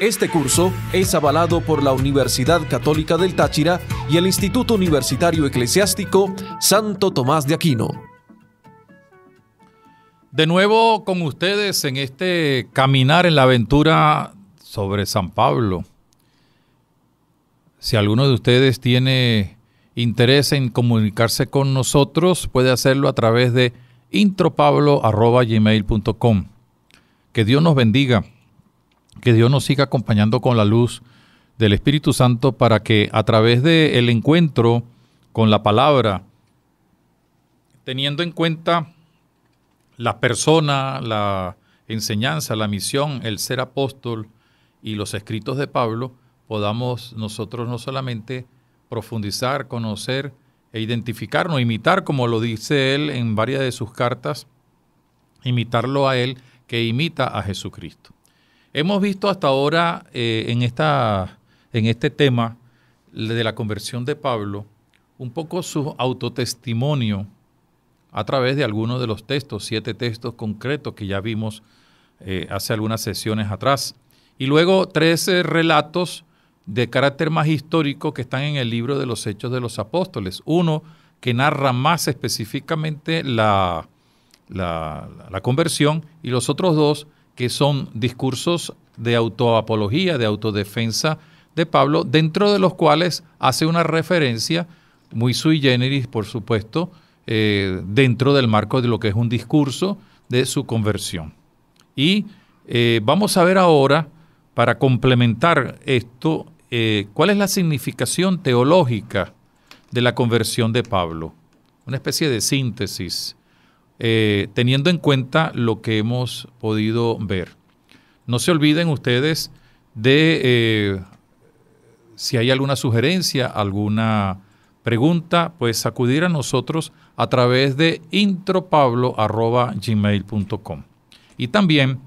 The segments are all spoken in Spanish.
este curso es avalado por la Universidad Católica del Táchira y el Instituto Universitario Eclesiástico Santo Tomás de Aquino. De nuevo con ustedes en este caminar en la aventura sobre San Pablo. Si alguno de ustedes tiene interés en comunicarse con nosotros, puede hacerlo a través de intropablo.com. Que Dios nos bendiga que Dios nos siga acompañando con la luz del Espíritu Santo para que a través del encuentro con la palabra, teniendo en cuenta la persona, la enseñanza, la misión, el ser apóstol y los escritos de Pablo, podamos nosotros no solamente profundizar, conocer e identificarnos, imitar, como lo dice él en varias de sus cartas, imitarlo a él que imita a Jesucristo. Hemos visto hasta ahora eh, en, esta, en este tema de la conversión de Pablo un poco su autotestimonio a través de algunos de los textos, siete textos concretos que ya vimos eh, hace algunas sesiones atrás. Y luego tres eh, relatos de carácter más histórico que están en el libro de los Hechos de los Apóstoles. Uno que narra más específicamente la, la, conversión y los otros dos que son discursos de autoapología, de autodefensa de Pablo, dentro de los cuales hace una referencia, muy sui generis, por supuesto, eh, dentro del marco de lo que es un discurso de su conversión. Y eh, vamos a ver ahora, para complementar esto, eh, cuál es la significación teológica de la conversión de Pablo. Una especie de síntesis eh, teniendo en cuenta lo que hemos podido ver. No se olviden ustedes de eh, si hay alguna sugerencia, alguna pregunta, pues acudir a nosotros a través de intropablo.gmail.com. Y también,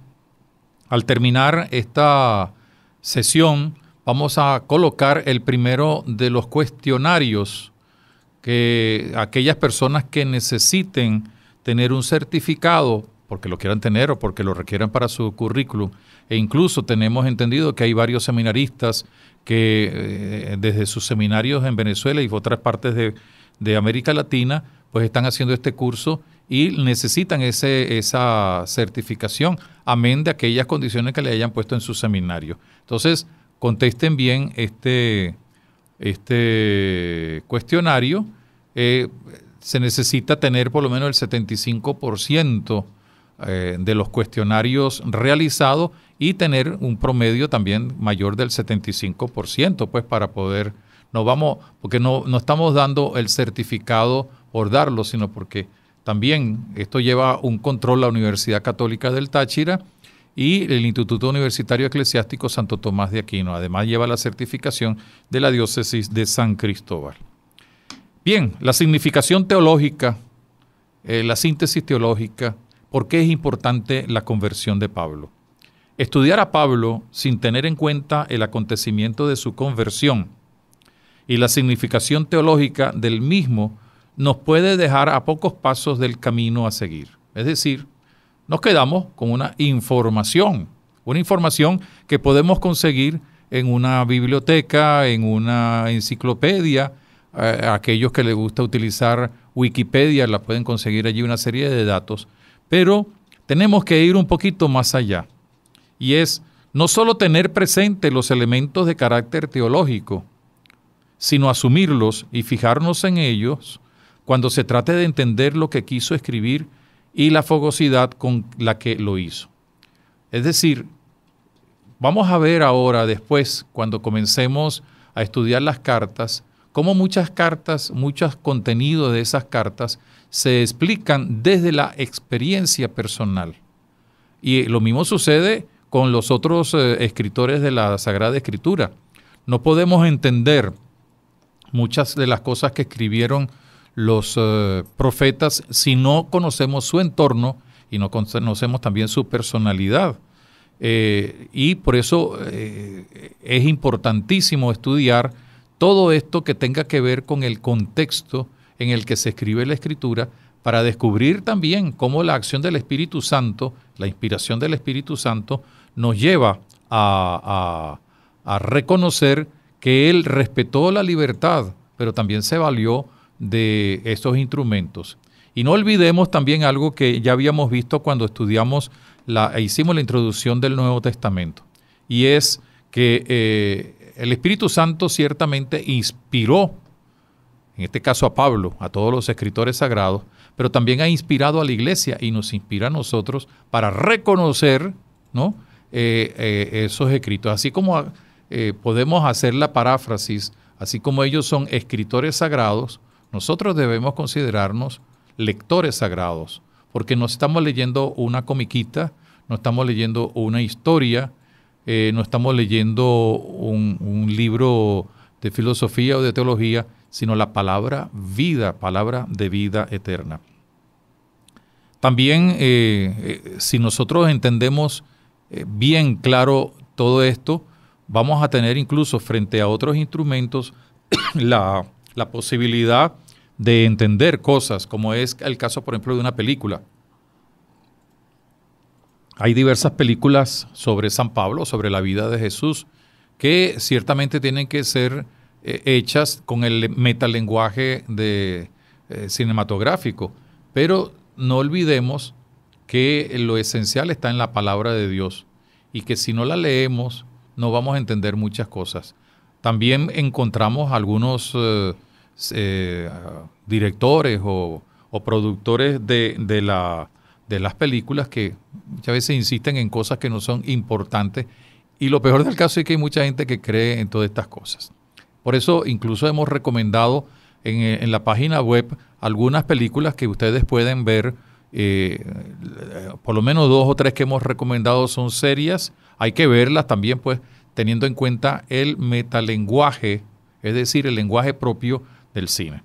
al terminar esta sesión, vamos a colocar el primero de los cuestionarios que aquellas personas que necesiten tener un certificado, porque lo quieran tener o porque lo requieran para su currículum, e incluso tenemos entendido que hay varios seminaristas que eh, desde sus seminarios en Venezuela y otras partes de, América Latina, pues están haciendo este curso y necesitan ese, esa certificación, amén de aquellas condiciones que le hayan puesto en su seminario. Entonces, contesten bien este, este cuestionario. Eh, se necesita tener por lo menos el 75% eh, de los cuestionarios realizados y tener un promedio también mayor del 75%, pues para poder, no vamos, porque no, no estamos dando el certificado por darlo, sino porque también esto lleva un control a la Universidad Católica del Táchira y el Instituto Universitario Eclesiástico Santo Tomás de Aquino. Además lleva la certificación de la diócesis de San Cristóbal. Bien, la significación teológica, eh, la síntesis teológica, ¿por qué es importante la conversión de Pablo? Estudiar a Pablo sin tener en cuenta el acontecimiento de su conversión y la significación teológica del mismo nos puede dejar a pocos pasos del camino a seguir. Es decir, nos quedamos con una información, una información que podemos conseguir en una biblioteca, en una enciclopedia, a aquellos que les gusta utilizar Wikipedia, la pueden conseguir allí una serie de datos, pero tenemos que ir un poquito más allá. Y es no solo tener presente los elementos de carácter teológico, sino asumirlos y fijarnos en ellos cuando se trate de entender lo que quiso escribir y la fogosidad con la que lo hizo. Es decir, vamos a ver ahora después, cuando comencemos a estudiar las cartas, cómo muchas cartas, muchos contenidos de esas cartas se explican desde la experiencia personal. Y lo mismo sucede con los otros eh, escritores de la Sagrada Escritura. No podemos entender muchas de las cosas que escribieron los eh, profetas si no conocemos su entorno y no conocemos también su personalidad. Eh, y por eso es importantísimo estudiar todo esto que tenga que ver con el contexto en el que se escribe la escritura para descubrir también cómo la acción del Espíritu Santo, la inspiración del Espíritu Santo, nos lleva a, reconocer que Él respetó la libertad, pero también se valió de estos instrumentos. Y no olvidemos también algo que ya habíamos visto cuando estudiamos la, e hicimos la introducción del Nuevo Testamento, y es que eh, el Espíritu Santo ciertamente inspiró, en este caso a Pablo, a todos los escritores sagrados, pero también ha inspirado a la iglesia y nos inspira a nosotros para reconocer ¿no? Eh, eh, esos escritos. Así como eh, podemos hacer la paráfrasis, así como ellos son escritores sagrados, nosotros debemos considerarnos lectores sagrados, porque no estamos leyendo una comiquita, no estamos leyendo una historia, eh, no estamos leyendo un, libro de filosofía o de teología, sino la palabra vida, palabra de vida eterna. También, eh, eh, si nosotros entendemos bien claro todo esto, vamos a tener incluso frente a otros instrumentos la, la posibilidad de entender cosas, como es el caso, por ejemplo, de una película hay diversas películas sobre San Pablo, sobre la vida de Jesús, que ciertamente tienen que ser eh, hechas con el metalenguaje de, eh, cinematográfico, pero no olvidemos que lo esencial está en la palabra de Dios y que si no la leemos no vamos a entender muchas cosas. También encontramos algunos eh, directores o, productores de la de las películas que muchas veces insisten en cosas que no son importantes. Y lo peor del caso es que hay mucha gente que cree en todas estas cosas. Por eso incluso hemos recomendado en, eh, la página web algunas películas que ustedes pueden ver. Eh, eh, por lo menos dos o tres que hemos recomendado son serias. Hay que verlas también, pues, teniendo en cuenta el metalenguaje, es decir, el lenguaje propio del cine.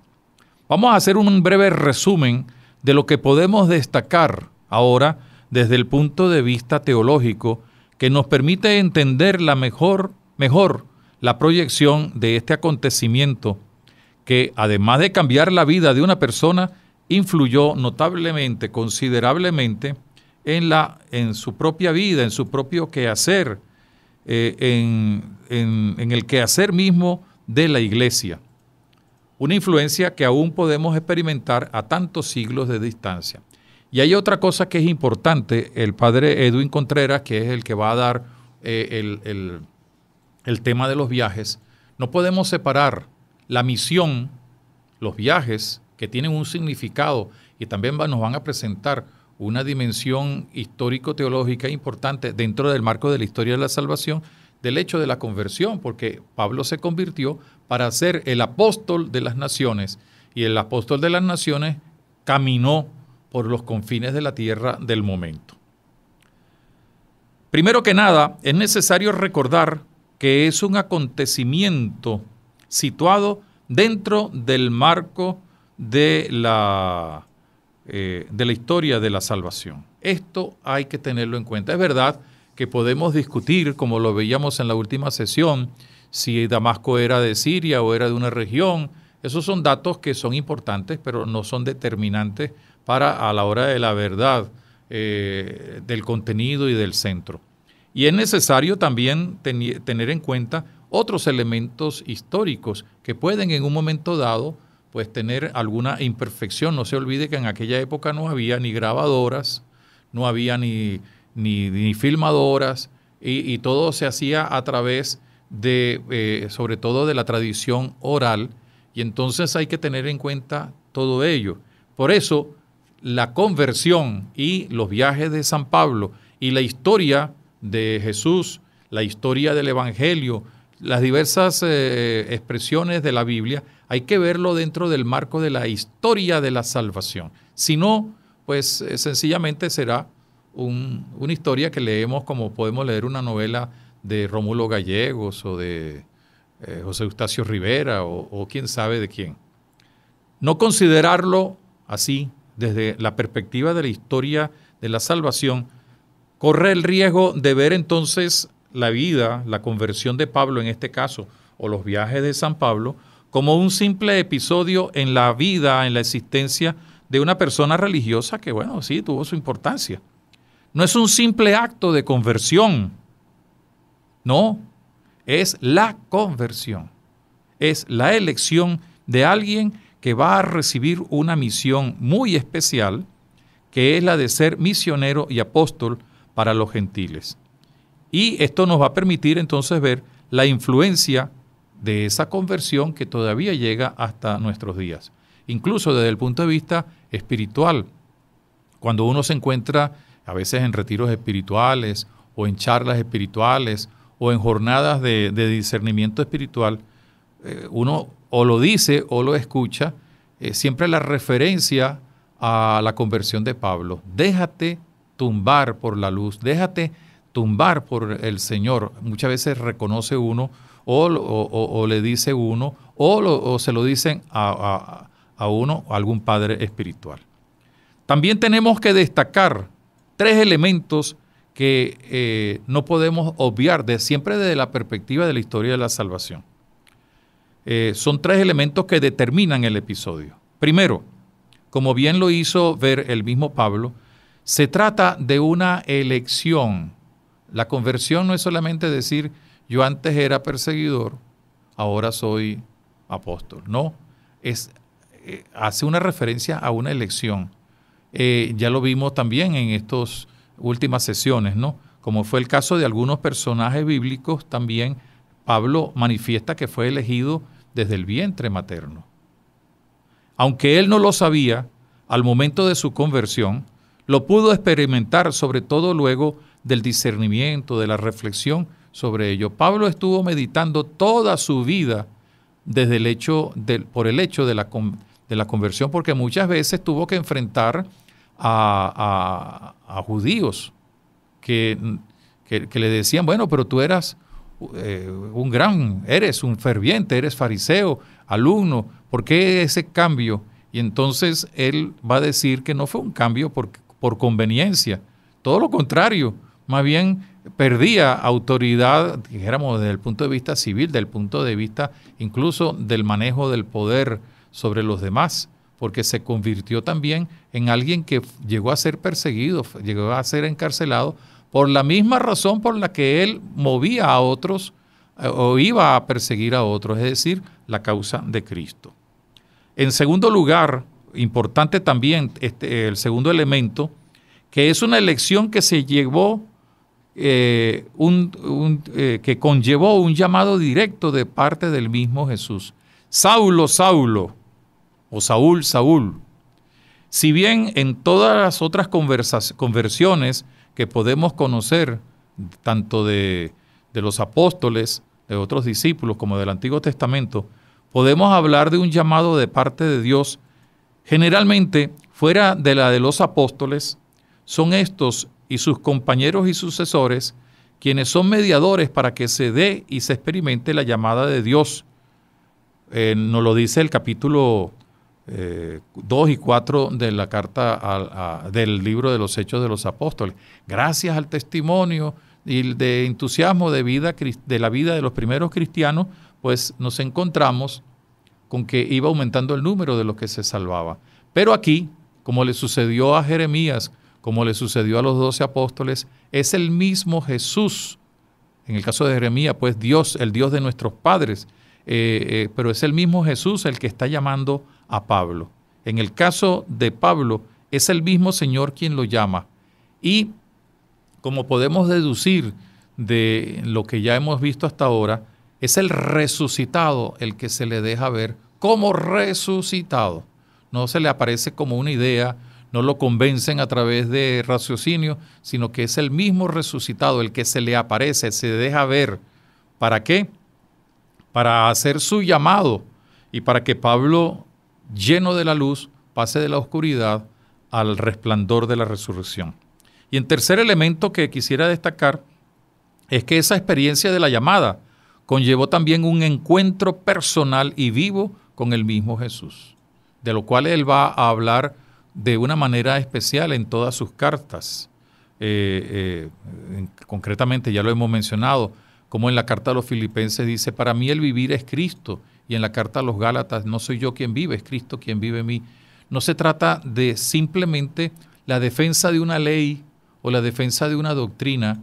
Vamos a hacer un breve resumen de lo que podemos destacar ahora desde el punto de vista teológico que nos permite entender la mejor, mejor la proyección de este acontecimiento que además de cambiar la vida de una persona, influyó notablemente, considerablemente en, la, en su propia vida, en su propio quehacer, eh, en, en el quehacer mismo de la iglesia. Una influencia que aún podemos experimentar a tantos siglos de distancia. Y hay otra cosa que es importante, el padre Edwin Contreras, que es el que va a dar eh, el, tema de los viajes, no podemos separar la misión, los viajes, que tienen un significado y también nos van a presentar una dimensión histórico-teológica importante dentro del marco de la historia de la salvación, del hecho de la conversión, porque Pablo se convirtió para ser el apóstol de las naciones y el apóstol de las naciones caminó por los confines de la tierra del momento. Primero que nada, es necesario recordar que es un acontecimiento situado dentro del marco de la, eh, de la historia de la salvación. Esto hay que tenerlo en cuenta. Es verdad que podemos discutir, como lo veíamos en la última sesión, si Damasco era de Siria o era de una región. Esos son datos que son importantes, pero no son determinantes para a la hora de la verdad eh, del contenido y del centro. Y es necesario también tener en cuenta otros elementos históricos que pueden en un momento dado pues tener alguna imperfección. No se olvide que en aquella época no había ni grabadoras, no había ni, ni, ni filmadoras y, todo se hacía a través de, eh, sobre todo de la tradición oral y entonces hay que tener en cuenta todo ello. Por eso la conversión y los viajes de San Pablo y la historia de Jesús, la historia del Evangelio, las diversas eh, expresiones de la Biblia, hay que verlo dentro del marco de la historia de la salvación. Si no, pues eh, sencillamente será una historia que leemos como podemos leer una novela de Romulo Gallegos o de eh, José Eustacio Rivera o quién sabe de quién. No considerarlo así desde la perspectiva de la historia de la salvación, corre el riesgo de ver entonces la vida, la conversión de Pablo en este caso, o los viajes de San Pablo, como un simple episodio en la vida, en la existencia de una persona religiosa que, bueno, sí, tuvo su importancia. No es un simple acto de conversión, no, es la conversión, es la elección de alguien que va a recibir una misión muy especial, que es la de ser misionero y apóstol para los gentiles. Y esto nos va a permitir entonces ver la influencia de esa conversión que todavía llega hasta nuestros días, incluso desde el punto de vista espiritual. Cuando uno se encuentra a veces en retiros espirituales o en charlas espirituales o en jornadas de, discernimiento espiritual, eh, uno o lo dice o lo escucha, eh, siempre la referencia a la conversión de Pablo. Déjate tumbar por la luz, déjate tumbar por el Señor. Muchas veces reconoce uno o, le dice uno o, se lo dicen a, uno algún padre espiritual. También tenemos que destacar tres elementos que eh, no podemos obviar de, siempre desde la perspectiva de la historia de la salvación. Eh, son tres elementos que determinan el episodio. Primero, como bien lo hizo ver el mismo Pablo, se trata de una elección. La conversión no es solamente decir, yo antes era perseguidor, ahora soy apóstol. No, es, eh, hace una referencia a una elección. Eh, ya lo vimos también en estas últimas sesiones, ¿no? Como fue el caso de algunos personajes bíblicos, también Pablo manifiesta que fue elegido desde el vientre materno. Aunque él no lo sabía, al momento de su conversión, lo pudo experimentar sobre todo luego del discernimiento, de la reflexión sobre ello. Pablo estuvo meditando toda su vida desde el hecho de, por el hecho de la, de la, conversión, porque muchas veces tuvo que enfrentar a, judíos que le decían, bueno, pero tú eras eh, un gran, eres un ferviente, eres fariseo, alumno, ¿por qué ese cambio? Y entonces él va a decir que no fue un cambio por, conveniencia, todo lo contrario, más bien perdía autoridad, dijéramos, desde el punto de vista civil, del punto de vista incluso del manejo del poder sobre los demás, porque se convirtió también en alguien que llegó a ser perseguido, llegó a ser encarcelado por la misma razón por la que él movía a otros eh, o iba a perseguir a otros, es decir, la causa de Cristo. En segundo lugar, importante también este, el segundo elemento, que es una elección que se llevó, eh, eh, que conllevó un llamado directo de parte del mismo Jesús. Saulo, Saulo, o Saúl, Saúl. Si bien en todas las otras conversiones que podemos conocer tanto de, de los apóstoles, de otros discípulos, como del Antiguo Testamento, podemos hablar de un llamado de parte de Dios. Generalmente, fuera de la de los apóstoles, son estos y sus compañeros y sucesores quienes son mediadores para que se dé y se experimente la llamada de Dios. Eh, nos lo dice el capítulo eh, 2 y 4 de la carta del libro de los Hechos de los Apóstoles. Gracias al testimonio y de entusiasmo de, vida, de la vida de los primeros cristianos, pues nos encontramos con que iba aumentando el número de los que se salvaba. Pero aquí, como le sucedió a Jeremías, como le sucedió a los doce apóstoles, es el mismo Jesús. En el caso de Jeremías, pues Dios, el Dios de nuestros padres, eh, eh, pero es el mismo Jesús el que está llamando a Pablo. En el caso de Pablo, es el mismo Señor quien lo llama. Y como podemos deducir de lo que ya hemos visto hasta ahora, es el resucitado el que se le deja ver como resucitado. No se le aparece como una idea, no lo convencen a través de raciocinio, sino que es el mismo resucitado el que se le aparece, se deja ver. ¿Para qué? Para hacer su llamado y para que Pablo lleno de la luz, pase de la oscuridad al resplandor de la resurrección. Y el tercer elemento que quisiera destacar es que esa experiencia de la llamada conllevó también un encuentro personal y vivo con el mismo Jesús, de lo cual él va a hablar de una manera especial en todas sus cartas. Eh, eh, concretamente, ya lo hemos mencionado, como en la carta a los filipenses dice, para mí el vivir es Cristo y en la carta a los Gálatas, no soy yo quien vive, es Cristo quien vive en mí. No se trata de simplemente la defensa de una ley o la defensa de una doctrina.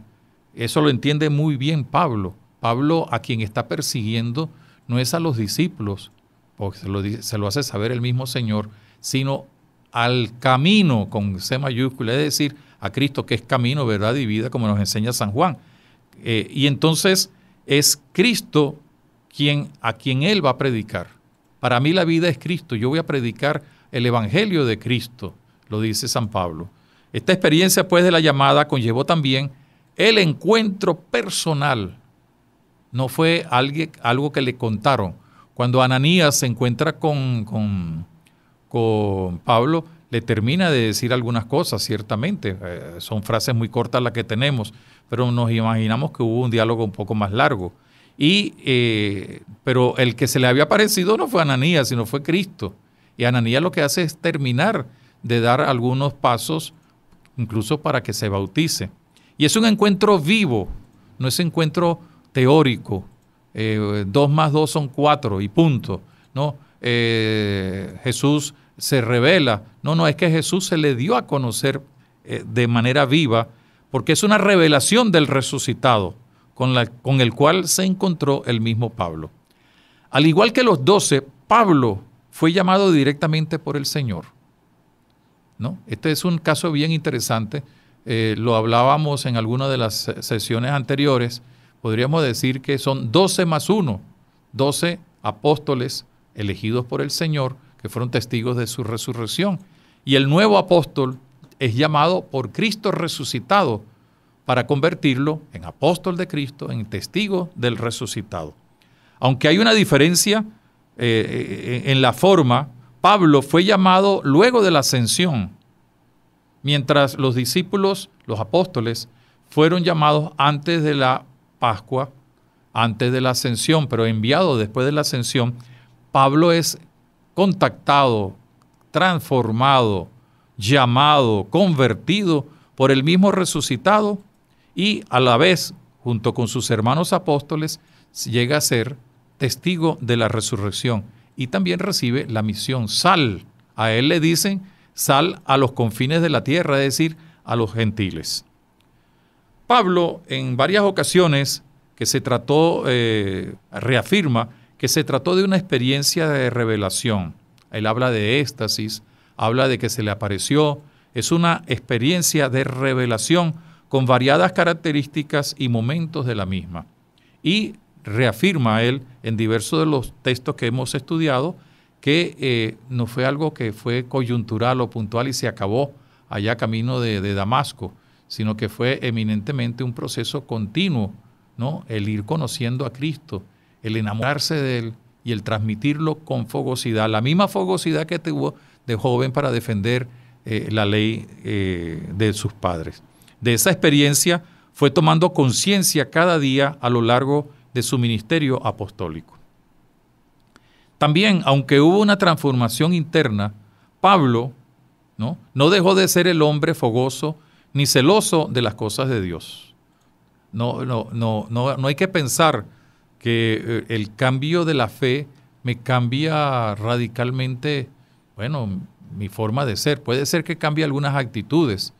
Eso lo entiende muy bien Pablo. Pablo a quien está persiguiendo no es a los discípulos, porque se lo, hace saber el mismo Señor, sino al camino con C mayúscula, es decir, a Cristo que es camino, verdad y vida, como nos enseña San Juan. Eh, y entonces es Cristo a quien Él va a predicar. Para mí la vida es Cristo, yo voy a predicar el Evangelio de Cristo, lo dice San Pablo. Esta experiencia pues de la llamada conllevó también el encuentro personal. No fue algo que le contaron. Cuando Ananías se encuentra con, con, con Pablo, le termina de decir algunas cosas, ciertamente. Eh, son frases muy cortas las que tenemos, pero nos imaginamos que hubo un diálogo un poco más largo. Y, eh, pero el que se le había aparecido no fue Ananías, sino fue Cristo. Y Ananías lo que hace es terminar de dar algunos pasos, incluso para que se bautice. Y es un encuentro vivo, no es encuentro teórico. Eh, dos más dos son cuatro y punto. No, eh, Jesús se revela. No, no, es que Jesús se le dio a conocer de manera viva, porque es una revelación del resucitado con, la, con el cual se encontró el mismo Pablo. Al igual que los doce, Pablo fue llamado directamente por el Señor. ¿no? Este es un caso bien interesante. Eh, lo hablábamos en alguna de las sesiones anteriores. Podríamos decir que son doce más uno doce apóstoles elegidos por el Señor que fueron testigos de su resurrección. Y el nuevo apóstol es llamado por Cristo resucitado para convertirlo en apóstol de Cristo, en testigo del resucitado. Aunque hay una diferencia eh, eh, eh, en la forma, Pablo fue llamado luego de la ascensión, mientras los discípulos, los apóstoles, fueron llamados antes de la Pascua, antes de la ascensión, pero enviado después de la ascensión, Pablo es contactado, transformado, llamado, convertido por el mismo resucitado y a la vez, junto con sus hermanos apóstoles, llega a ser testigo de la resurrección y también recibe la misión sal. A él le dicen sal a los confines de la tierra, es decir, a los gentiles. Pablo en varias ocasiones que se trató, eh, reafirma que se trató de una experiencia de revelación. Él habla de éxtasis, habla de que se le apareció, es una experiencia de revelación con variadas características y momentos de la misma. Y reafirma él en diversos de los textos que hemos estudiado que eh, no fue algo que fue coyuntural o puntual y se acabó allá camino de, Damasco, sino que fue eminentemente un proceso continuo, ¿no? El ir conociendo a Cristo, el enamorarse de él y el transmitirlo con fogosidad, la misma fogosidad que tuvo de joven para defender eh, la ley eh, de sus padres de esa experiencia fue tomando conciencia cada día a lo largo de su ministerio apostólico. También, aunque hubo una transformación interna, Pablo ¿no? no dejó de ser el hombre fogoso ni celoso de las cosas de Dios. No, no, no, no, no hay que pensar que eh, el cambio de la fe me cambia radicalmente, bueno, mi forma de ser. Puede ser que cambie algunas actitudes,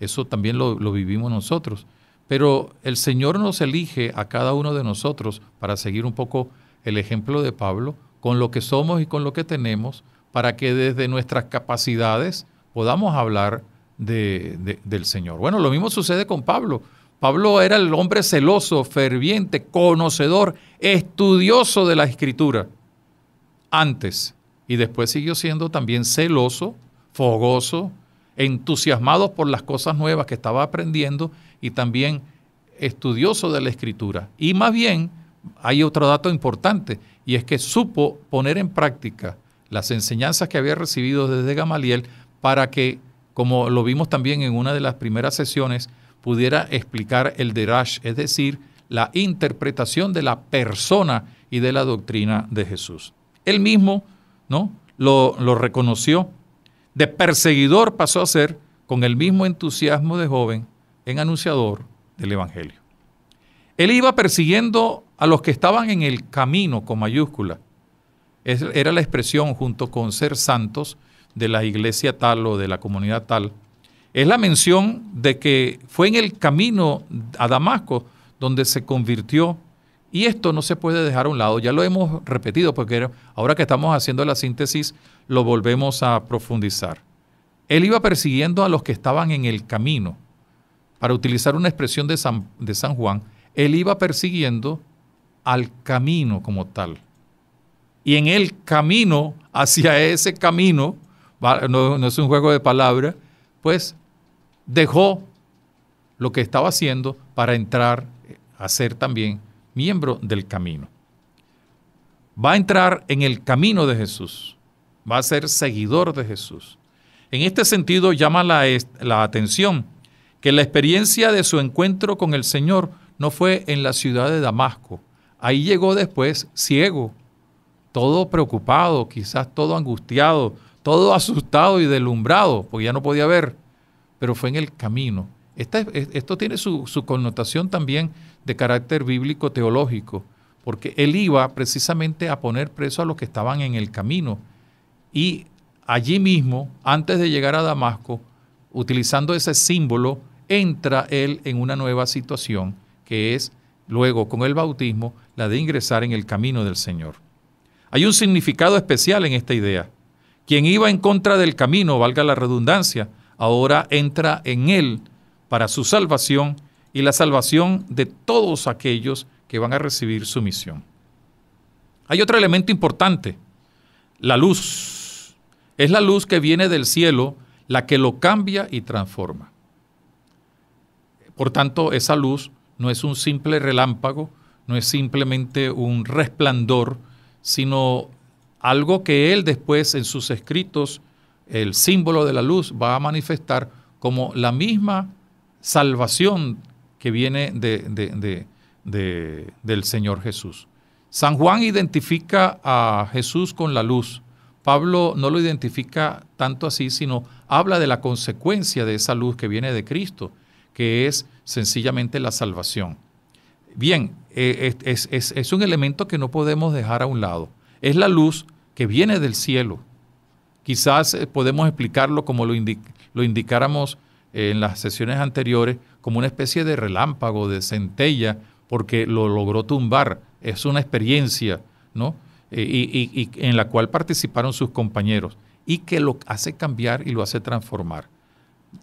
eso también lo, vivimos nosotros. Pero el Señor nos elige a cada uno de nosotros para seguir un poco el ejemplo de Pablo, con lo que somos y con lo que tenemos, para que desde nuestras capacidades podamos hablar del Señor. Bueno, lo mismo sucede con Pablo. Pablo era el hombre celoso, ferviente, conocedor, estudioso de la escritura antes y después siguió siendo también celoso, fogoso, entusiasmado por las cosas nuevas que estaba aprendiendo y también estudioso de la escritura. Y más bien, hay otro dato importante, y es que supo poner en práctica las enseñanzas que había recibido desde Gamaliel para que, como lo vimos también en una de las primeras sesiones, pudiera explicar el derash, es decir, la interpretación de la persona y de la doctrina de Jesús. Él mismo ¿no? lo, lo reconoció de perseguidor pasó a ser, con el mismo entusiasmo de joven, en anunciador del Evangelio. Él iba persiguiendo a los que estaban en el camino con mayúscula. era la expresión junto con ser santos de la iglesia tal o de la comunidad tal. Es la mención de que fue en el camino a Damasco donde se convirtió y esto no se puede dejar a un lado, ya lo hemos repetido, porque ahora que estamos haciendo la síntesis, lo volvemos a profundizar. Él iba persiguiendo a los que estaban en el camino. Para utilizar una expresión de San, Juan, él iba persiguiendo al camino como tal. Y en el camino, hacia ese camino, no, es un juego de palabras, pues dejó lo que estaba haciendo para entrar a hacer también miembro del camino. Va a entrar en el camino de Jesús, va a ser seguidor de Jesús. En este sentido llama la, atención que la experiencia de su encuentro con el Señor no fue en la ciudad de Damasco. Ahí llegó después ciego, todo preocupado, quizás todo angustiado, todo asustado y deslumbrado, porque ya no podía ver, pero fue en el camino. esto tiene su, su connotación también de carácter bíblico teológico, porque él iba precisamente a poner preso a los que estaban en el camino. Y allí mismo, antes de llegar a Damasco, utilizando ese símbolo, entra él en una nueva situación, que es luego con el bautismo, la de ingresar en el camino del Señor. Hay un significado especial en esta idea. Quien iba en contra del camino, valga la redundancia, ahora entra en él para su salvación y la salvación de todos aquellos que van a recibir su misión. Hay otro elemento importante, la luz. Es la luz que viene del cielo la que lo cambia y transforma. Por tanto, esa luz no es un simple relámpago, no es simplemente un resplandor, sino algo que él después en sus escritos, el símbolo de la luz, va a manifestar como la misma salvación que viene de, del Señor Jesús. San Juan identifica a Jesús con la luz. Pablo no lo identifica tanto así, sino habla de la consecuencia de esa luz que viene de Cristo, que es sencillamente la salvación. Bien, eh, es, un elemento que no podemos dejar a un lado. Es la luz que viene del cielo. Quizás eh, podemos explicarlo como lo, lo indicáramos en las sesiones anteriores como una especie de relámpago, de centella, porque lo logró tumbar. Es una experiencia, ¿no? Eh, y, en la cual participaron sus compañeros y que lo hace cambiar y lo hace transformar.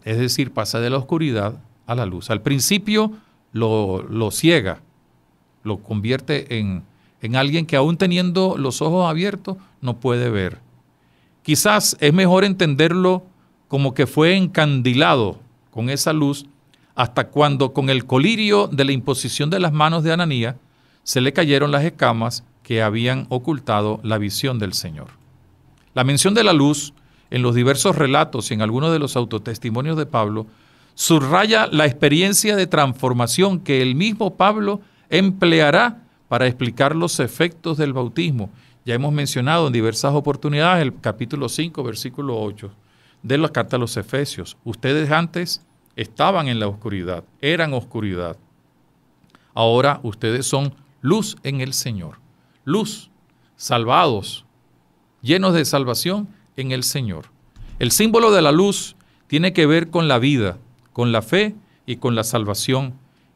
Es decir, pasa de la oscuridad a la luz. Al principio lo, ciega, lo convierte en, en alguien que aún teniendo los ojos abiertos no puede ver. Quizás es mejor entenderlo como que fue encandilado con esa luz hasta cuando con el colirio de la imposición de las manos de Ananía, se le cayeron las escamas que habían ocultado la visión del Señor. La mención de la luz en los diversos relatos y en algunos de los autotestimonios de Pablo subraya la experiencia de transformación que el mismo Pablo empleará para explicar los efectos del bautismo. Ya hemos mencionado en diversas oportunidades el capítulo 5, versículo 8 de la carta a los Efesios. Ustedes antes estaban en la oscuridad, eran oscuridad. Ahora ustedes son luz en el Señor, luz, salvados, llenos de salvación en el Señor. El símbolo de la luz tiene que ver con la vida, con la fe y con la salvación.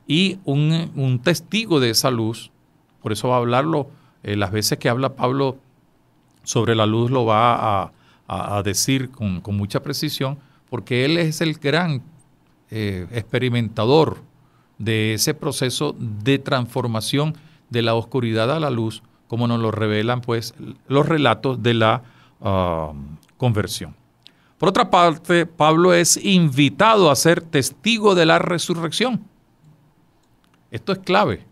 Y un, testigo de esa luz, por eso va a hablarlo, eh, las veces que habla Pablo sobre la luz lo va a, a, decir con, mucha precisión, porque él es el gran eh, experimentador de ese proceso de transformación de la oscuridad a la luz, como nos lo revelan pues los relatos de la um, conversión. Por otra parte, Pablo es invitado a ser testigo de la resurrección. Esto es clave.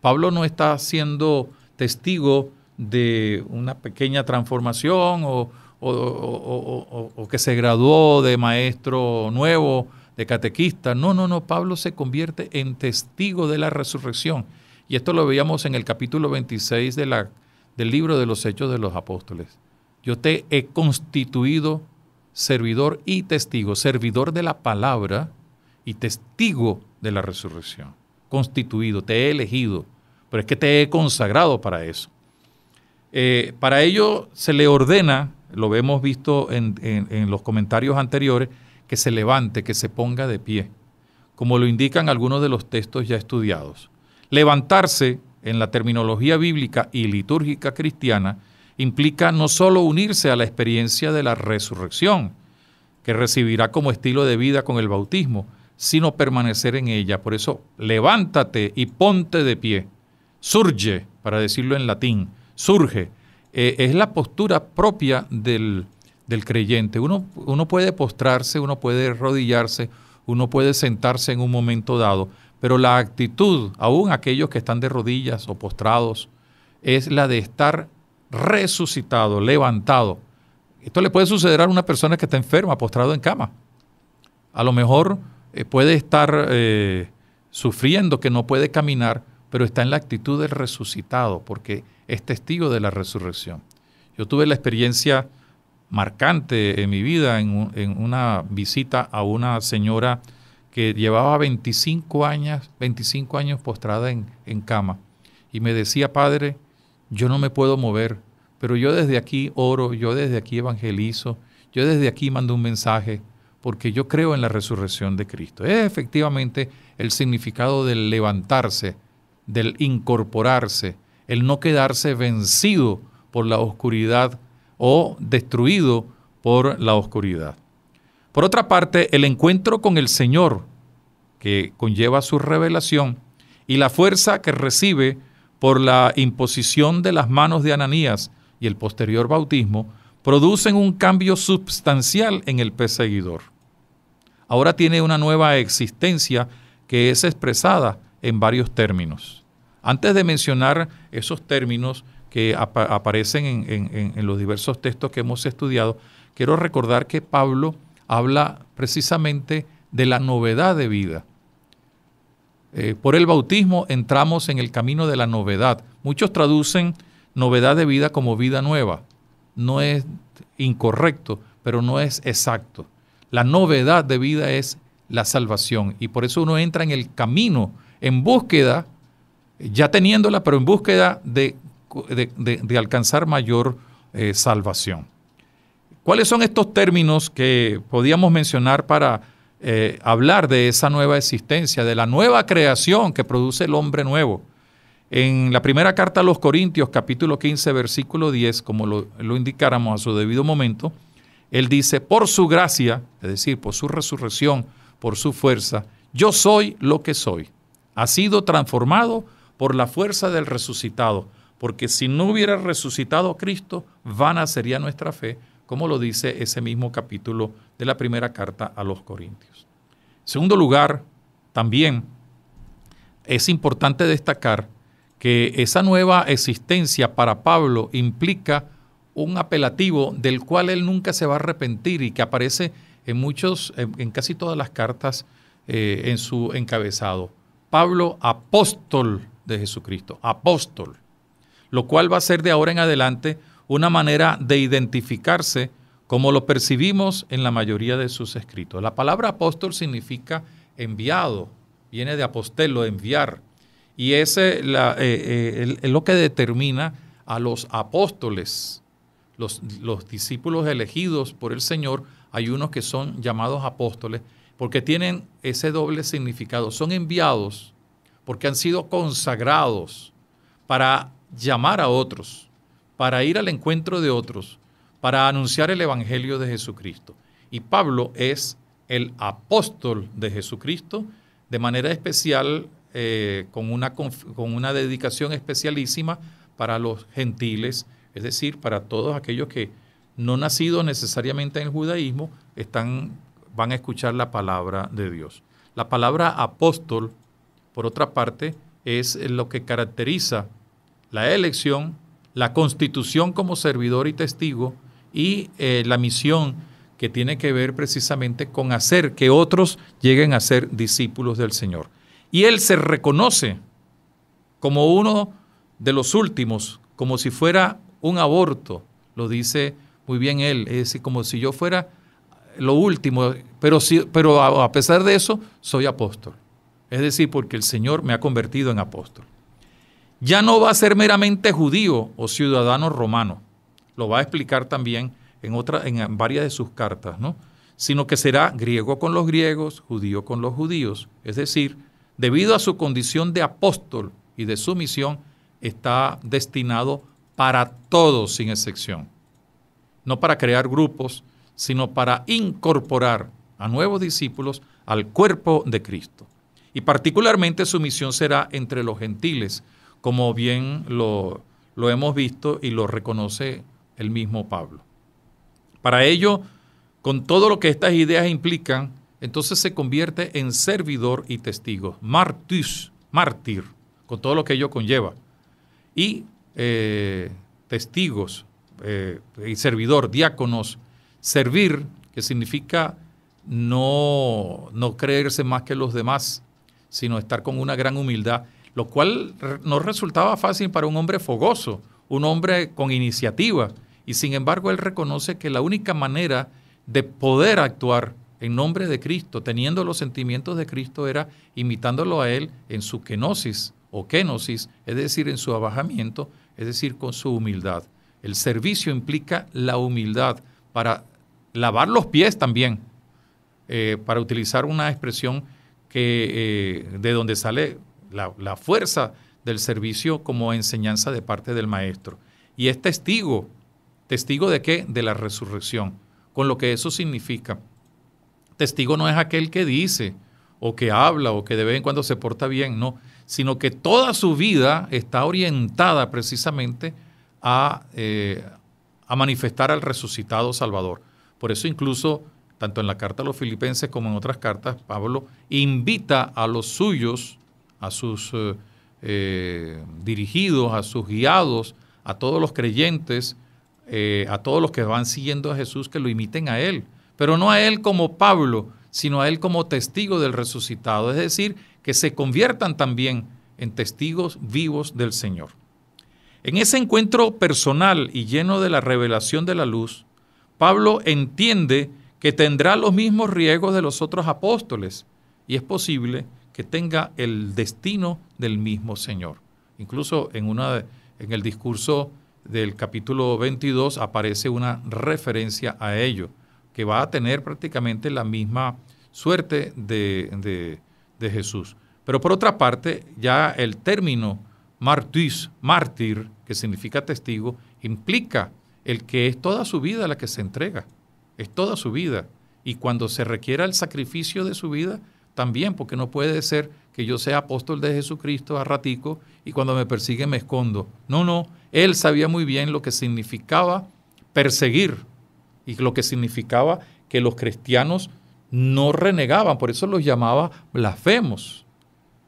Pablo no está siendo testigo de una pequeña transformación o, o, que se graduó de maestro nuevo, de catequista. No, no, no, Pablo se convierte en testigo de la resurrección. Y esto lo veíamos en el capítulo 26 de la, del libro de los Hechos de los Apóstoles. Yo te he constituido servidor y testigo, servidor de la palabra y testigo de la resurrección. Constituido, te he elegido, pero es que te he consagrado para eso. Eh, para ello se le ordena lo hemos visto en, los comentarios anteriores, que se levante, que se ponga de pie, como lo indican algunos de los textos ya estudiados. Levantarse, en la terminología bíblica y litúrgica cristiana, implica no solo unirse a la experiencia de la resurrección, que recibirá como estilo de vida con el bautismo, sino permanecer en ella. Por eso, levántate y ponte de pie. Surge, para decirlo en latín, surge, eh, es la postura propia del, del creyente. Uno, uno puede postrarse, uno puede arrodillarse, uno puede sentarse en un momento dado, pero la actitud, aún aquellos que están de rodillas o postrados, es la de estar resucitado, levantado. Esto le puede suceder a una persona que está enferma, postrado en cama. A lo mejor eh, puede estar eh, sufriendo que no puede caminar, pero está en la actitud del resucitado, porque es testigo de la resurrección. Yo tuve la experiencia marcante en mi vida en, una visita a una señora que llevaba 25 años, 25 años postrada en, en cama y me decía, Padre, yo no me puedo mover, pero yo desde aquí oro, yo desde aquí evangelizo, yo desde aquí mando un mensaje, porque yo creo en la resurrección de Cristo. Es efectivamente el significado del levantarse, del incorporarse, el no quedarse vencido por la oscuridad o destruido por la oscuridad. Por otra parte, el encuentro con el Señor, que conlleva su revelación, y la fuerza que recibe por la imposición de las manos de Ananías y el posterior bautismo, producen un cambio sustancial en el perseguidor. Ahora tiene una nueva existencia que es expresada en varios términos. Antes de mencionar esos términos que aparecen en, los diversos textos que hemos estudiado, quiero recordar que Pablo habla precisamente de la novedad de vida. Eh, por el bautismo entramos en el camino de la novedad. Muchos traducen novedad de vida como vida nueva. No es incorrecto, pero no es exacto. La novedad de vida es la salvación y por eso uno entra en el camino en búsqueda, ya teniéndola, pero en búsqueda de, alcanzar mayor eh, salvación. ¿Cuáles son estos términos que podíamos mencionar para eh, hablar de esa nueva existencia, de la nueva creación que produce el hombre nuevo? En la primera carta a los Corintios, capítulo 15, versículo 10, como lo, lo, indicáramos a su debido momento, él dice, por su gracia, es decir, por su resurrección, por su fuerza, yo soy lo que soy ha sido transformado por la fuerza del resucitado, porque si no hubiera resucitado a Cristo, vana sería nuestra fe, como lo dice ese mismo capítulo de la primera carta a los Corintios. En segundo lugar, también es importante destacar que esa nueva existencia para Pablo implica un apelativo del cual él nunca se va a arrepentir y que aparece en muchos, en, casi todas las cartas eh, en su encabezado Pablo apóstol de Jesucristo, apóstol, lo cual va a ser de ahora en adelante una manera de identificarse como lo percibimos en la mayoría de sus escritos. La palabra apóstol significa enviado, viene de apostelo, enviar, y eh, eh, es lo que determina a los apóstoles, los discípulos elegidos por el Señor, hay unos que son llamados apóstoles porque tienen ese doble significado. Son enviados porque han sido consagrados para llamar a otros, para ir al encuentro de otros, para anunciar el Evangelio de Jesucristo. Y Pablo es el apóstol de Jesucristo, de manera especial, eh, con, una, con una dedicación especialísima para los gentiles, es decir, para todos aquellos que no nacidos necesariamente en el judaísmo, están van a escuchar la palabra de Dios. La palabra apóstol, por otra parte, es lo que caracteriza la elección, la constitución como servidor y testigo y eh, la misión que tiene que ver precisamente con hacer que otros lleguen a ser discípulos del Señor. Y Él se reconoce como uno de los últimos, como si fuera un aborto, lo dice muy bien Él, es decir, como si yo fuera lo último, pero, sí, pero a, pesar de eso, soy apóstol. Es decir, porque el Señor me ha convertido en apóstol. Ya no va a ser meramente judío o ciudadano romano. Lo va a explicar también en, otra, en varias de sus cartas, ¿no? Sino que será griego con los griegos, judío con los judíos. Es decir, debido a su condición de apóstol y de su misión, está destinado para todos sin excepción. No para crear grupos, sino para incorporar a nuevos discípulos al cuerpo de Cristo. Y particularmente su misión será entre los gentiles, como bien lo, hemos visto y lo reconoce el mismo Pablo. Para ello, con todo lo que estas ideas implican, entonces se convierte en servidor y testigo, martis, mártir, con todo lo que ello conlleva. Y eh, testigos eh, y servidor, diáconos, Servir, que significa no, creerse más que los demás, sino estar con una gran humildad, lo cual no resultaba fácil para un hombre fogoso, un hombre con iniciativa. Y sin embargo, él reconoce que la única manera de poder actuar en nombre de Cristo, teniendo los sentimientos de Cristo, era imitándolo a él en su kenosis o kenosis, es decir, en su abajamiento, es decir, con su humildad. El servicio implica la humildad para lavar los pies también, eh, para utilizar una expresión que, eh, de donde sale la, fuerza del servicio como enseñanza de parte del maestro. Y es testigo, testigo de qué? De la resurrección, con lo que eso significa. Testigo no es aquel que dice o que habla o que de vez en cuando se porta bien, no, sino que toda su vida está orientada precisamente a, eh, a manifestar al resucitado Salvador. Por eso incluso, tanto en la carta a los filipenses como en otras cartas, Pablo invita a los suyos, a sus eh, eh, dirigidos, a sus guiados, a todos los creyentes, eh, a todos los que van siguiendo a Jesús, que lo imiten a Él. Pero no a Él como Pablo, sino a Él como testigo del resucitado. Es decir, que se conviertan también en testigos vivos del Señor. En ese encuentro personal y lleno de la revelación de la luz, Pablo entiende que tendrá los mismos riesgos de los otros apóstoles y es posible que tenga el destino del mismo Señor. Incluso en, una, en el discurso del capítulo 22 aparece una referencia a ello, que va a tener prácticamente la misma suerte de, de, de Jesús. Pero por otra parte, ya el término martis, mártir, que significa testigo, implica el que es toda su vida la que se entrega, es toda su vida. Y cuando se requiera el sacrificio de su vida, también, porque no puede ser que yo sea apóstol de Jesucristo a ratico y cuando me persigue me escondo. No, no, él sabía muy bien lo que significaba perseguir y lo que significaba que los cristianos no renegaban, por eso los llamaba blasfemos,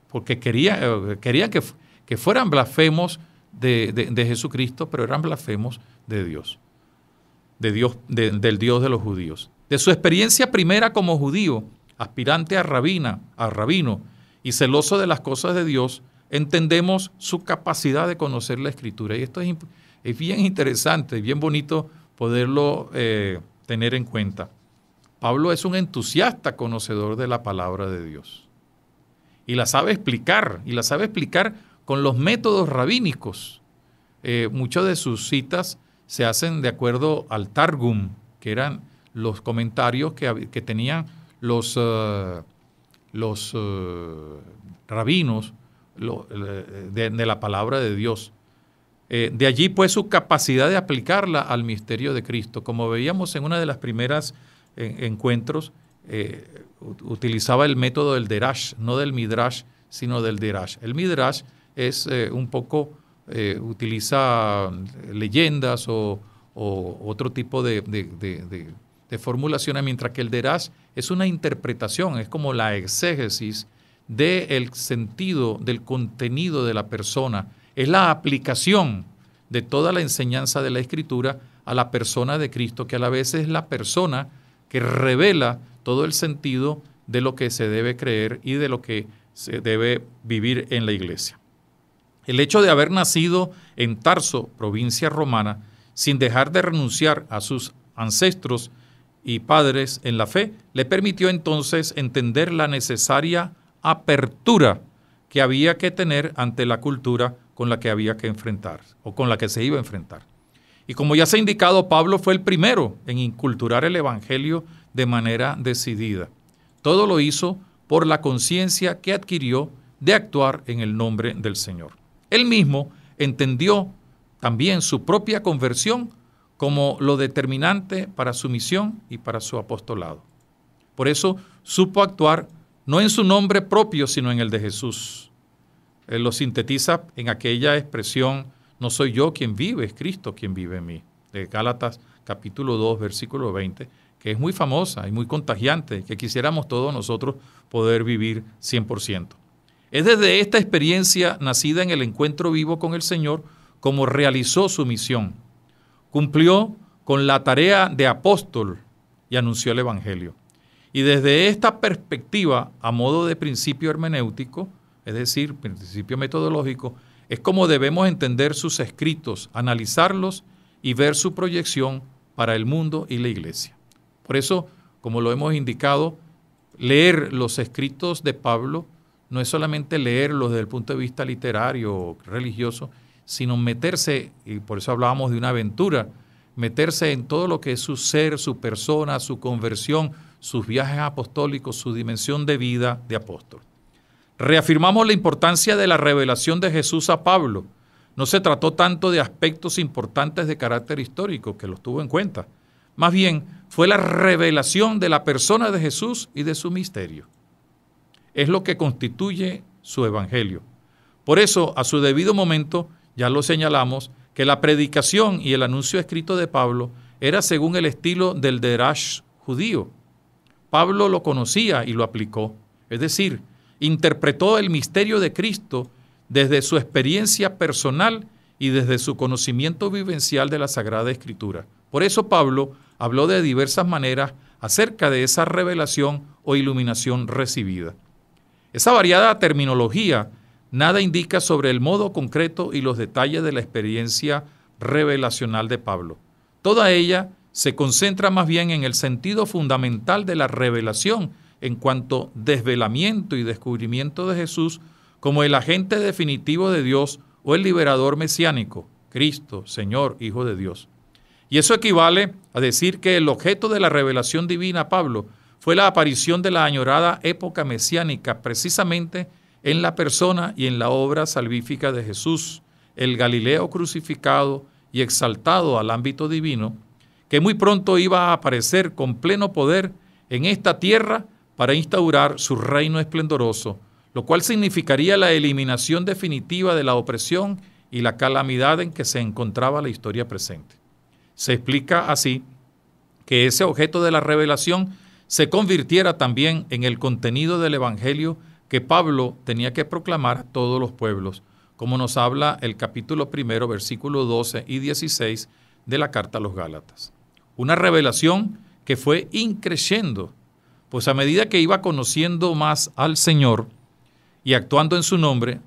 porque quería eh, quería que, que fueran blasfemos de, Jesucristo, pero eran blasfemos de Dios, de Dios del Dios de los judíos. De su experiencia primera como judío, aspirante a rabina, a rabino y celoso de las cosas de Dios, entendemos su capacidad de conocer la Escritura. Y esto es, bien interesante, bien bonito poderlo eh, tener en cuenta. Pablo es un entusiasta conocedor de la palabra de Dios. Y la sabe explicar, y la sabe explicar con los métodos rabínicos. Eh, muchas de sus citas se hacen de acuerdo al Targum, que eran los comentarios que, tenían los, eh, los eh, rabinos de, la palabra de Dios. de allí pues su capacidad de aplicarla al misterio de Cristo. Como veíamos en una de las primeras encuentros, utilizaba el método del derash, no del midrash, sino del derash. El midrash es eh, un poco, eh, utiliza eh, leyendas o, otro tipo de, formulaciones, mientras que el Deraz es una interpretación, es como la exégesis del sentido, del contenido de la persona, es la aplicación de toda la enseñanza de la escritura a la persona de Cristo, que a la vez es la persona que revela todo el sentido de lo que se debe creer y de lo que se debe vivir en la iglesia. El hecho de haber nacido en Tarso, provincia romana, sin dejar de renunciar a sus ancestros y padres en la fe, le permitió entonces entender la necesaria apertura que había que tener ante la cultura con la que había que enfrentar o con la que se iba a enfrentar. Y como ya se ha indicado, Pablo fue el primero en inculturar el Evangelio de manera decidida. Todo lo hizo por la conciencia que adquirió de actuar en el nombre del Señor. Él mismo entendió también su propia conversión como lo determinante para su misión y para su apostolado. Por eso supo actuar no en su nombre propio, sino en el de Jesús. Él lo sintetiza en aquella expresión, no soy yo quien vive, es Cristo quien vive en mí, de Gálatas capítulo 2, versículo 20, que es muy famosa y muy contagiante, que quisiéramos todos nosotros poder vivir 100%. Es desde esta experiencia nacida en el encuentro vivo con el Señor como realizó su misión. Cumplió con la tarea de apóstol y anunció el Evangelio. Y desde esta perspectiva, a modo de principio hermenéutico, es decir, principio metodológico, es como debemos entender sus escritos, analizarlos y ver su proyección para el mundo y la iglesia. Por eso, como lo hemos indicado, leer los escritos de Pablo no es solamente leerlos desde el punto de vista literario o religioso, sino meterse, y por eso hablábamos de una aventura, meterse en todo lo que es su ser, su persona, su conversión, sus viajes apostólicos, su dimensión de vida de apóstol. Reafirmamos la importancia de la revelación de Jesús a Pablo. No se trató tanto de aspectos importantes de carácter histórico, que los tuvo en cuenta. Más bien, fue la revelación de la persona de Jesús y de su misterio es lo que constituye su evangelio. Por eso, a su debido momento, ya lo señalamos, que la predicación y el anuncio escrito de Pablo era según el estilo del derash judío. Pablo lo conocía y lo aplicó, es decir, interpretó el misterio de Cristo desde su experiencia personal y desde su conocimiento vivencial de la Sagrada Escritura. Por eso Pablo habló de diversas maneras acerca de esa revelación o iluminación recibida. Esa variada terminología nada indica sobre el modo concreto y los detalles de la experiencia revelacional de Pablo. Toda ella se concentra más bien en el sentido fundamental de la revelación en cuanto desvelamiento y descubrimiento de Jesús como el agente definitivo de Dios o el liberador mesiánico, Cristo, Señor, Hijo de Dios. Y eso equivale a decir que el objeto de la revelación divina, Pablo, fue la aparición de la añorada época mesiánica, precisamente en la persona y en la obra salvífica de Jesús, el Galileo crucificado y exaltado al ámbito divino, que muy pronto iba a aparecer con pleno poder en esta tierra para instaurar su reino esplendoroso, lo cual significaría la eliminación definitiva de la opresión y la calamidad en que se encontraba la historia presente. Se explica así que ese objeto de la revelación se convirtiera también en el contenido del Evangelio que Pablo tenía que proclamar a todos los pueblos, como nos habla el capítulo primero, versículos 12 y 16 de la carta a los Gálatas. Una revelación que fue increciendo, pues a medida que iba conociendo más al Señor y actuando en su nombre,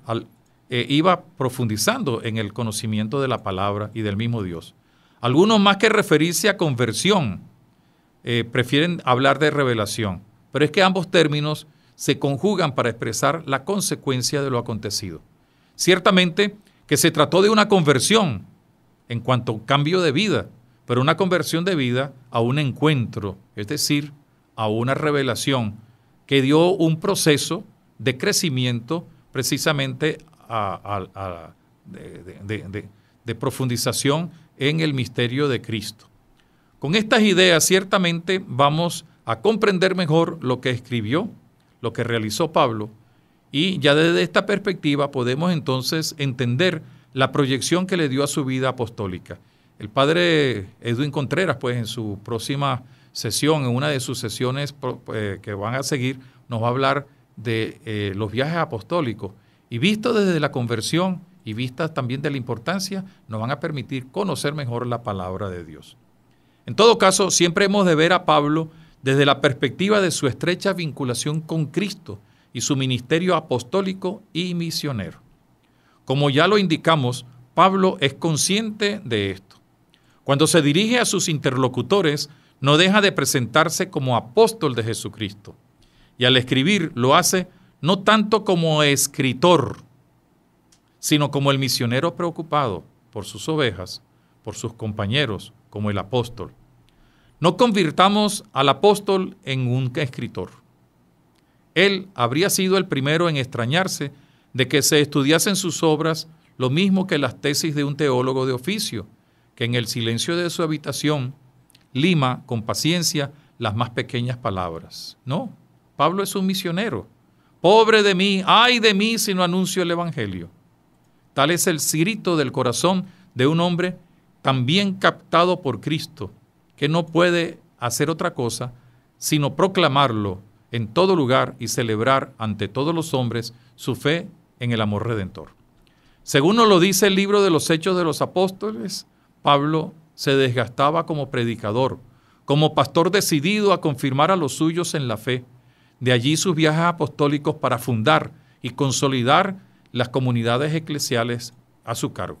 eh, iba profundizando en el conocimiento de la palabra y del mismo Dios. Algunos más que referirse a conversión, eh, prefieren hablar de revelación, pero es que ambos términos se conjugan para expresar la consecuencia de lo acontecido. Ciertamente que se trató de una conversión en cuanto a cambio de vida, pero una conversión de vida a un encuentro, es decir, a una revelación que dio un proceso de crecimiento precisamente a, de profundización en el misterio de Cristo. Con estas ideas ciertamente vamos a comprender mejor lo que escribió, lo que realizó Pablo, y ya desde esta perspectiva podemos entonces entender la proyección que le dio a su vida apostólica. El padre Edwin Contreras, pues en su próxima sesión, en una de sus sesiones eh, que van a seguir, nos va a hablar de eh, los viajes apostólicos. Y visto desde la conversión y vistas también de la importancia, nos van a permitir conocer mejor la palabra de Dios. En todo caso, siempre hemos de ver a Pablo desde la perspectiva de su estrecha vinculación con Cristo y su ministerio apostólico y misionero. Como ya lo indicamos, Pablo es consciente de esto. Cuando se dirige a sus interlocutores, no deja de presentarse como apóstol de Jesucristo. Y al escribir lo hace no tanto como escritor, sino como el misionero preocupado por sus ovejas, por sus compañeros, como el apóstol. No convirtamos al apóstol en un escritor. Él habría sido el primero en extrañarse de que se estudiasen sus obras lo mismo que las tesis de un teólogo de oficio, que en el silencio de su habitación lima con paciencia las más pequeñas palabras. No, Pablo es un misionero. Pobre de mí, ay de mí si no anuncio el Evangelio. Tal es el grito del corazón de un hombre también captado por Cristo, que no puede hacer otra cosa sino proclamarlo en todo lugar y celebrar ante todos los hombres su fe en el amor redentor. Según nos lo dice el libro de los Hechos de los Apóstoles, Pablo se desgastaba como predicador, como pastor decidido a confirmar a los suyos en la fe. De allí sus viajes apostólicos para fundar y consolidar las comunidades eclesiales a su cargo.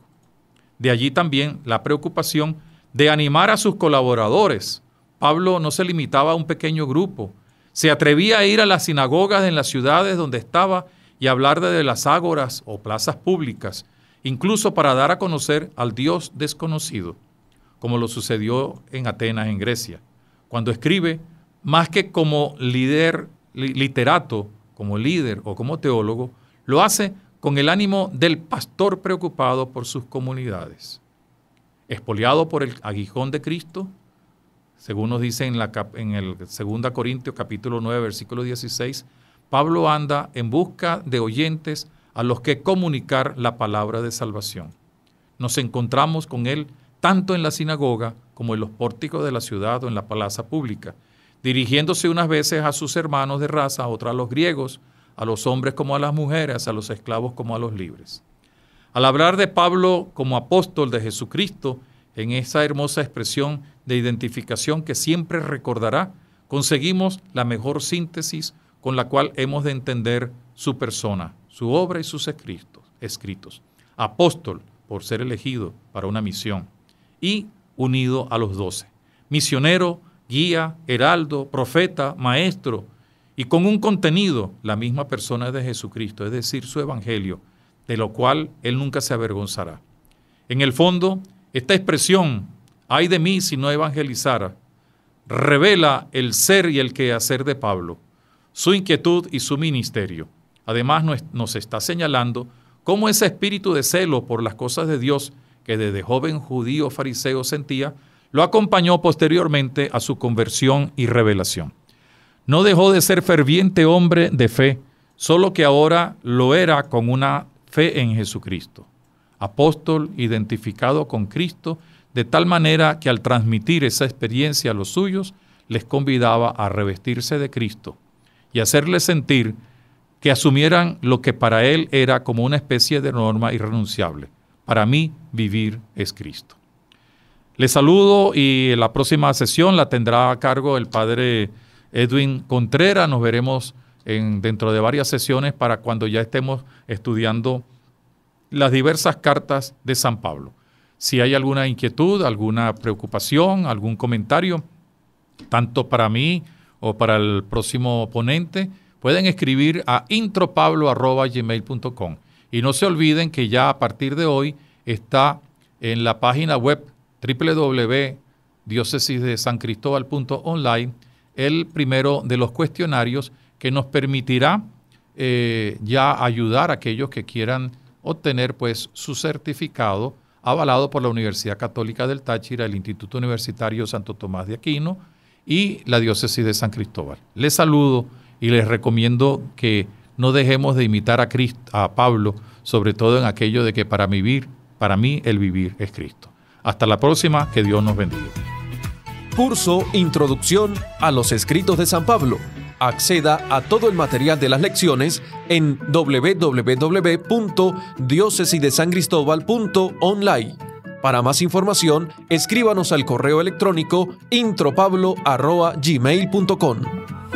De allí también la preocupación de animar a sus colaboradores. Pablo no se limitaba a un pequeño grupo, se atrevía a ir a las sinagogas en las ciudades donde estaba y hablar de las ágoras o plazas públicas, incluso para dar a conocer al Dios desconocido, como lo sucedió en Atenas, en Grecia. Cuando escribe, más que como líder, literato, como líder o como teólogo, lo hace con el ánimo del pastor preocupado por sus comunidades. Espoliado por el aguijón de Cristo, según nos dice en, el 2 Corintios capítulo 9, versículo 16, Pablo anda en busca de oyentes a los que comunicar la palabra de salvación. Nos encontramos con él tanto en la sinagoga como en los pórticos de la ciudad o en la plaza pública, dirigiéndose unas veces a sus hermanos de raza, otras a los griegos, a los hombres como a las mujeres, a los esclavos como a los libres. Al hablar de Pablo como apóstol de Jesucristo, en esa hermosa expresión de identificación que siempre recordará, conseguimos la mejor síntesis con la cual hemos de entender su persona, su obra y sus escritos. Apóstol por ser elegido para una misión y unido a los doce. Misionero, guía, heraldo, profeta, maestro y con un contenido, la misma persona de Jesucristo, es decir, su evangelio, de lo cual él nunca se avergonzará. En el fondo, esta expresión, ay de mí si no evangelizara, revela el ser y el quehacer de Pablo, su inquietud y su ministerio. Además, nos, está señalando cómo ese espíritu de celo por las cosas de Dios que desde joven judío fariseo sentía, lo acompañó posteriormente a su conversión y revelación. No dejó de ser ferviente hombre de fe, solo que ahora lo era con una fe en Jesucristo, apóstol identificado con Cristo, de tal manera que al transmitir esa experiencia a los suyos, les convidaba a revestirse de Cristo y hacerles sentir que asumieran lo que para él era como una especie de norma irrenunciable. Para mí, vivir es Cristo. Les saludo y la próxima sesión la tendrá a cargo el padre Edwin Contreras. Nos veremos dentro de varias sesiones para cuando ya estemos estudiando las diversas cartas de San Pablo. Si hay alguna inquietud, alguna preocupación, algún comentario, tanto para mí o para el próximo ponente, pueden escribir a intropablo.gmail.com. Y no se olviden que ya a partir de hoy está en la página web online el primero de los cuestionarios que nos permitirá eh, ya ayudar a aquellos que quieran obtener pues su certificado avalado por la Universidad Católica del Táchira, el Instituto Universitario Santo Tomás de Aquino y la Diócesis de San Cristóbal. Les saludo y les recomiendo que no dejemos de imitar a, Cristo, a Pablo, sobre todo en aquello de que para vivir, para mí el vivir es Cristo. Hasta la próxima, que Dios nos bendiga. Curso Introducción a los Escritos de San Pablo Acceda a todo el material de las lecciones en online Para más información, escríbanos al correo electrónico intropablo.gmail.com.